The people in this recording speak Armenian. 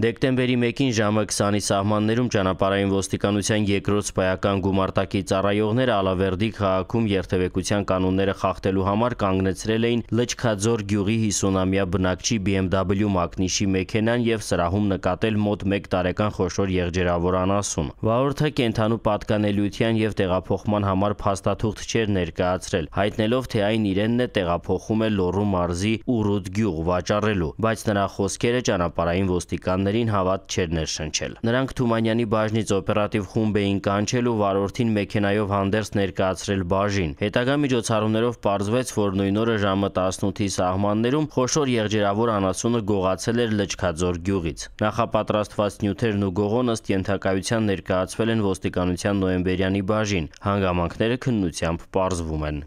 Դեկտեմբերի 1-ին ժամը 20-ի սահմաններում ճանապարհային ոստիկանության երկրորդ սպայական գումարտակի ծառայողները Ալավերդի քաղաքում երթևեկության կանոնները խախտելու համար կանգնեցրել էին Լճքաձոր գյուղի 50-ամյա բնակչի BMW մակնիշի մեքենան եւ սրահում նկատել մոտ 1 տարեկան խոշոր եղջերավոր անասուն։ Վարորդը կենթանու պատկանելիության եւ տեղափոխման համար փաստաթուղթ չէր ներկայացրել, հայտնելով թե այն իրենն է տեղափոխում է Լոռու մարզի Ուրուտ գյուղ վաճառելու, բայց նրա խոսքերը ճանապարհային ոստիկանները երեխաներին հավատ չէր ներշնչել։ Նրանք Թումանյանի բաժնից օպերատիվ խումբ էին կանչել ու վարորդին մեքենայով հանդերձ ներկայացրել բաժին։ Հետագա միջոցառումներով պարզվեց, որ նույն օրը ժամը 18-ի սահմաններում խոշոր եղջերավոր անասունը գողացել էր Լճքաձոր գյուղից։ Նախապատրաստված նյութերն ու գողոնը ըստ ենթակայության ներկայացվել են ոստիկանության նոյեմբերյանի բաժին։ Հանգամանքները քննությամբ պարզվում են։